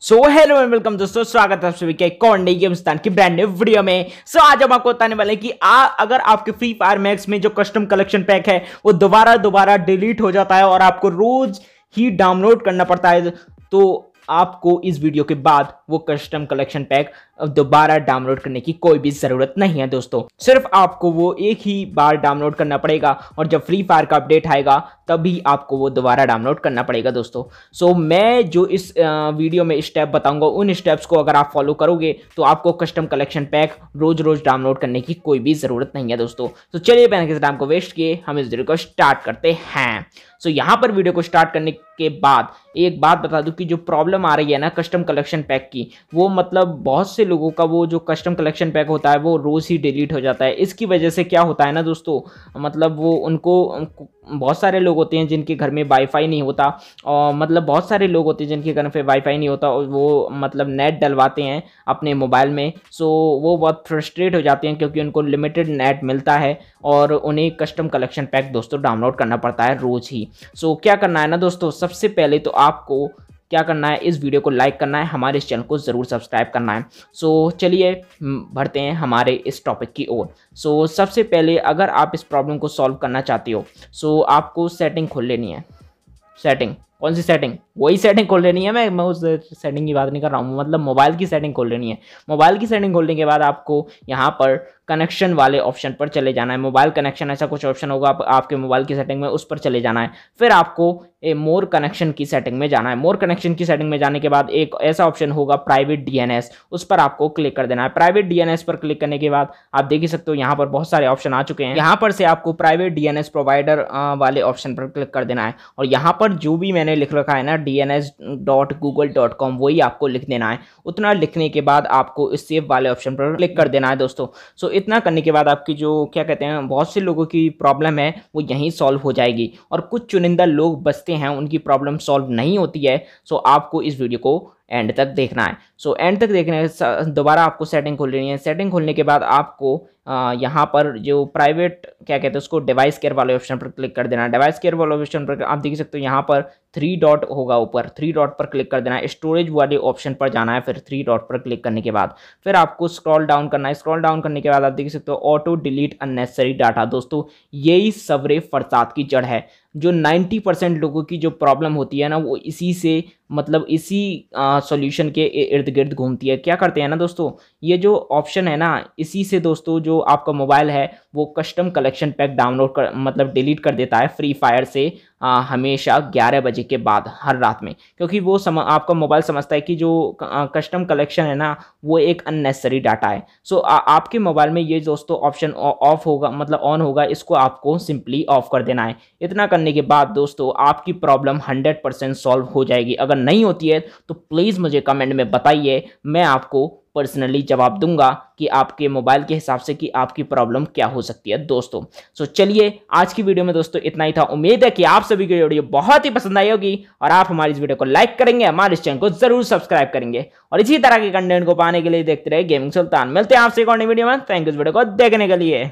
so hello and welcome दोस्तों स्वागत है आप सभी के कॉन्डे स्थान की ब्रांड न्यू वीडियो में सो so, आज हम आपको बताने वाले हैं कि आ, अगर आपके फ्री फायर मैक्स में जो कस्टम कलेक्शन पैक है वो दोबारा दोबारा डिलीट हो जाता है और आपको रोज ही डाउनलोड करना पड़ता है तो आपको इस वीडियो के बाद वो कस्टम कलेक्शन पैक दोबारा डाउनलोड करने की कोई भी ज़रूरत नहीं है दोस्तों सिर्फ आपको वो एक ही बार डाउनलोड करना पड़ेगा और जब फ्री फायर का अपडेट आएगा तभी आपको वो दोबारा डाउनलोड करना पड़ेगा दोस्तों सो so, मैं जो इस वीडियो में स्टेप बताऊंगा उन स्टेप्स को अगर आप फॉलो करोगे तो आपको कस्टम कलेक्शन पैक रोज रोज डाउनलोड करने की कोई भी ज़रूरत नहीं है दोस्तों तो so, चलिए बिना किसी टाइम को वेस्ट किए हम इस वीडियो को स्टार्ट करते हैं सो so, यहाँ पर वीडियो को स्टार्ट करने के बाद एक बात बता दूँ कि जो प्रॉब्लम आ रही है ना कस्टम कलेक्शन पैक की वो मतलब बहुत से लोगों का वो जो कस्टम कलेक्शन पैक होता है वो रोज़ ही डिलीट हो जाता है इसकी वजह से क्या होता है ना दोस्तों मतलब वो उनको बहुत सारे लोग होते हैं जिनके घर में वाईफाई नहीं होता और मतलब बहुत सारे लोग होते हैं जिनके घर में वाईफाई नहीं होता और वो मतलब नेट डलवाते हैं अपने मोबाइल में सो वो बहुत फ्रस्ट्रेट हो जाते हैं क्योंकि उनको लिमिटेड नेट मिलता है और उन्हें कस्टम कलेक्शन पैक दोस्तों डाउनलोड करना पड़ता है रोज़ ही सो क्या करना है ना दोस्तों सबसे पहले तो आपको क्या करना है इस वीडियो को लाइक करना है हमारे इस चैनल को ज़रूर सब्सक्राइब करना है सो so, चलिए बढ़ते हैं हमारे इस टॉपिक की ओर सो so, सबसे पहले अगर आप इस प्रॉब्लम को सॉल्व करना चाहते हो सो so, आपको सेटिंग खोल लेनी है सेटिंग कौन सी सेटिंग वही सेटिंग खोल लेनी है मैं मैं उस सेटिंग की बात नहीं कर रहा हूँ मतलब मोबाइल की सेटिंग खोल लेनी है मोबाइल की सेटिंग खोलने के बाद आपको यहाँ पर कनेक्शन वाले ऑप्शन पर चले जाना है मोबाइल कनेक्शन ऐसा कुछ ऑप्शन होगा आप, आपके मोबाइल की सेटिंग में उस पर चले जाना है फिर आपको ए मोर कनेक्शन की सेटिंग में जाना है मोर कनेक्शन की सेटिंग में जाने के बाद एक ऐसा ऑप्शन होगा प्राइवेट डीएनएस उस पर आपको क्लिक कर देना है प्राइवेट डीएनएस पर क्लिक करने के बाद आप देख ही सकते हो यहाँ पर बहुत सारे ऑप्शन आ चुके हैं यहाँ पर से आपको प्राइवेट डीएनएस प्रोवाइडर वाले ऑप्शन पर क्लिक कर देना है और यहाँ पर जो भी मैंने मैंने लिख रखा है ना D N S dot Google dot com वही आपको लिख देना है उतना लिखने के बाद आपको इस सेव वाले ऑप्शन पर क्लिक कर देना है दोस्तों सो so, इतना करने के बाद आपकी जो क्या कहते हैं बहुत से लोगों की प्रॉब्लम है वो यहीं सॉल्व हो जाएगी और कुछ चुनिंदा लोग बचते हैं उनकी प्रॉब्लम सॉल्व नहीं होती है सो so, आपको इस वीडियो को एंड तक देखना है सो so, एंड तक देखने दोबारा आपको सेटिंग खोल लेनी है सेटिंग खोलने के बाद आपको यहाँ पर जो प्राइवेट क्या कहते हैं उसको डिवाइस केयर वाले ऑप्शन पर क्लिक कर देना है डिवाइस केयर वाले ऑप्शन पर आप देख सकते हो यहाँ पर थ्री डॉट होगा ऊपर थ्री डॉट पर क्लिक कर देना है स्टोरेज वाले ऑप्शन पर जाना है फिर थ्री डॉट पर क्लिक करने के बाद फिर आपको स्क्रॉल डाउन करना है स्क्रॉल डाउन करने के बाद आप देख सकते हो ऑटो डिलीट अननेसेसरी डाटा दोस्तों यही सवरे फरसात की जड़ है जो 90 परसेंट लोगों की जो प्रॉब्लम होती है ना वो इसी से मतलब इसी सॉल्यूशन के इर्द गिर्द घूमती है क्या करते हैं ना दोस्तों ये जो ऑप्शन है ना इसी से दोस्तों जो आपका मोबाइल है वो कस्टम कलेक्शन पैक डाउनलोड कर मतलब डिलीट कर देता है फ्री फायर से आ, हमेशा 11 बजे के बाद हर रात में क्योंकि वो सम आपका मोबाइल समझता है कि जो कस्टम कलेक्शन है ना वो एक अननेसरी डाटा है सो आ, आपके मोबाइल में ये दोस्तों ऑप्शन ऑफ होगा मतलब ऑन होगा इसको आपको सिंपली ऑफ कर देना है इतना करने के बाद दोस्तों आपकी प्रॉब्लम 100 परसेंट सॉल्व हो जाएगी अगर नहीं होती है तो प्लीज़ मुझे कमेंट में बताइए मैं आपको पर्सनली जवाब दूंगा कि आपके मोबाइल के हिसाब से कि आपकी प्रॉब्लम क्या हो सकती है दोस्तों सो so, चलिए आज की वीडियो में दोस्तों इतना ही था उम्मीद है कि आप सभी की वीडियो बहुत ही पसंद आई होगी और आप हमारी इस वीडियो को लाइक करेंगे हमारे इस चैनल को जरूर सब्सक्राइब करेंगे और इसी तरह के कंटेंट को पाने के लिए देखते रहे गेमिंग सुल्तान मिलते हैं आपसे एक और वीडियो में थैंक यू इस वीडियो को देखने के लिए